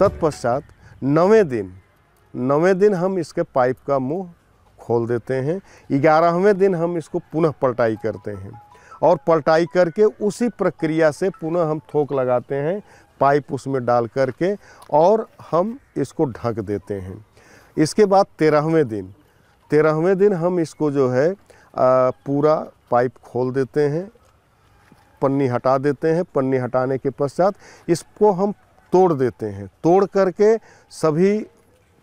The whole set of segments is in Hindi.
तत्पश्चात नवें दिन नवें दिन हम इसके पाइप का मुंह खोल देते हैं ग्यारहवें दिन हम इसको पुनः पलटाई करते हैं और पलटाई करके उसी प्रक्रिया से पुनः हम थोक लगाते हैं पाइप उसमें डाल करके और हम इसको ढक देते हैं इसके बाद तेरहवें दिन तेरहवें दिन हम इसको जो है आ, पूरा पाइप खोल देते हैं पन्नी हटा देते हैं पन्नी हटाने के पश्चात इसको हम तोड़ देते हैं तोड़ करके सभी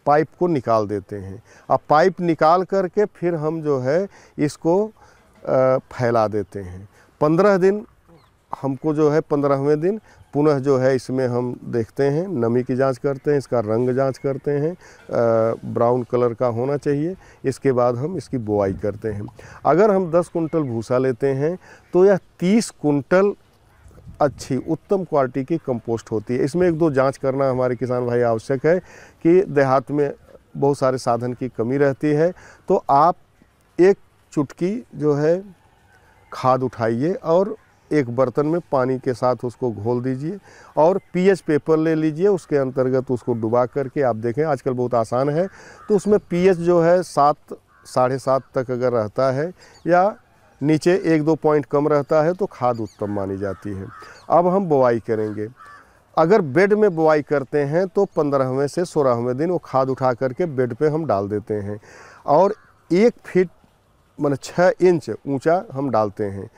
पाइप को निकाल देते हैं अब पाइप निकाल करके फिर हम जो है इसको फैला देते हैं पंद्रह दिन हमको जो है पंद्रहवें दिन पुनः जो है इसमें हम देखते हैं नमी की जांच करते हैं इसका रंग जांच करते हैं ब्राउन कलर का होना चाहिए इसके बाद हम इसकी बुआई करते हैं अगर हम 10 कुंटल भूसा लेते हैं तो यह 30 कुंटल अच्छी उत्तम क्वालिटी की कंपोस्ट होती है इसमें एक दो जांच करना हमारे किसान भाई आवश्यक है कि देहात में बहुत सारे साधन की कमी रहती है तो आप एक चुटकी जो है खाद उठाइए और एक बर्तन में पानी के साथ उसको घोल दीजिए और पीएच पेपर ले लीजिए उसके अंतर्गत उसको डुबा करके आप देखें आजकल बहुत आसान है तो उसमें पीएच जो है सात साढ़े सात तक अगर रहता है या नीचे एक दो पॉइंट कम रहता है तो खाद उत्तम मानी जाती है अब हम बुआई करेंगे अगर बेड में बुआई करते हैं तो पंद्रहवें से सोलहवें दिन वो खाद उठा करके बेड पे हम डाल देते हैं और एक फीट मान छः इंच ऊंचा हम डालते हैं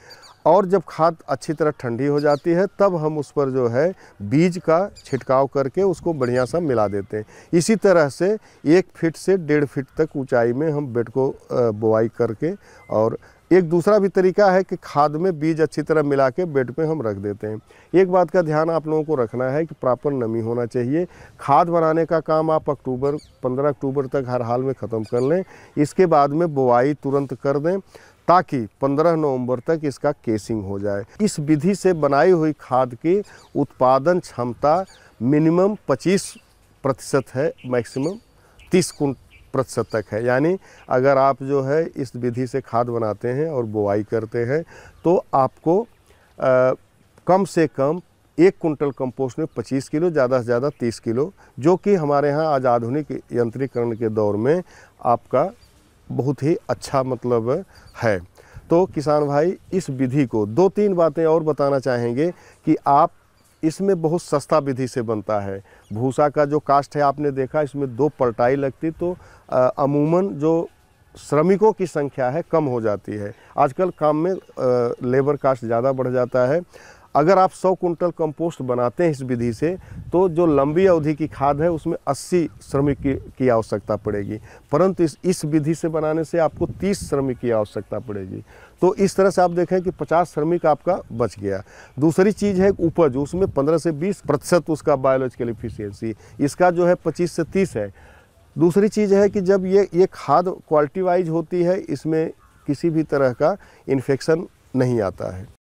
और जब खाद अच्छी तरह ठंडी हो जाती है तब हम उस पर जो है बीज का छिड़काव करके उसको बढ़िया सा मिला देते हैं इसी तरह से एक फीट से डेढ़ फीट तक ऊंचाई में हम बेड को बुआई करके और एक दूसरा भी तरीका है कि खाद में बीज अच्छी तरह मिला के बेड पे हम रख देते हैं एक बात का ध्यान आप लोगों को रखना है कि प्रॉपर नमी होना चाहिए खाद बनाने का काम आप अक्टूबर 15 अक्टूबर तक हर हाल में ख़त्म कर लें इसके बाद में बुआई तुरंत कर दें ताकि 15 नवंबर तक इसका केसिंग हो जाए इस विधि से बनाई हुई खाद की उत्पादन क्षमता मिनिमम पच्चीस प्रतिशत है मैक्सिमम तीस कुंट प्रतिशत तक है यानी अगर आप जो है इस विधि से खाद बनाते हैं और बुआई करते हैं तो आपको आ, कम से कम एक कुंटल कंपोस्ट में 25 किलो ज़्यादा से ज़्यादा 30 किलो जो कि हमारे यहाँ आज आधुनिक यंत्रीकरण के दौर में आपका बहुत ही अच्छा मतलब है तो किसान भाई इस विधि को दो तीन बातें और बताना चाहेंगे कि आप इसमें बहुत सस्ता विधि से बनता है भूसा का जो कास्ट है आपने देखा इसमें दो पलटाई लगती तो अमूमन जो श्रमिकों की संख्या है कम हो जाती है आजकल काम में लेबर कास्ट ज़्यादा बढ़ जाता है अगर आप 100 कुंटल कंपोस्ट बनाते हैं इस विधि से तो जो लंबी अवधि की खाद है उसमें 80 श्रमिक की, की आवश्यकता पड़ेगी परंतु इस इस विधि से बनाने से आपको 30 श्रमिक की आवश्यकता पड़ेगी तो इस तरह से आप देखें कि 50 श्रमिक आपका बच गया दूसरी चीज़ है उपज उसमें 15 से 20 प्रतिशत उसका बायोलॉजिकल इफिशियंसी इसका जो है पच्चीस से तीस है दूसरी चीज़ है कि जब ये ये खाद क्वालिटी वाइज होती है इसमें किसी भी तरह का इन्फेक्शन नहीं आता है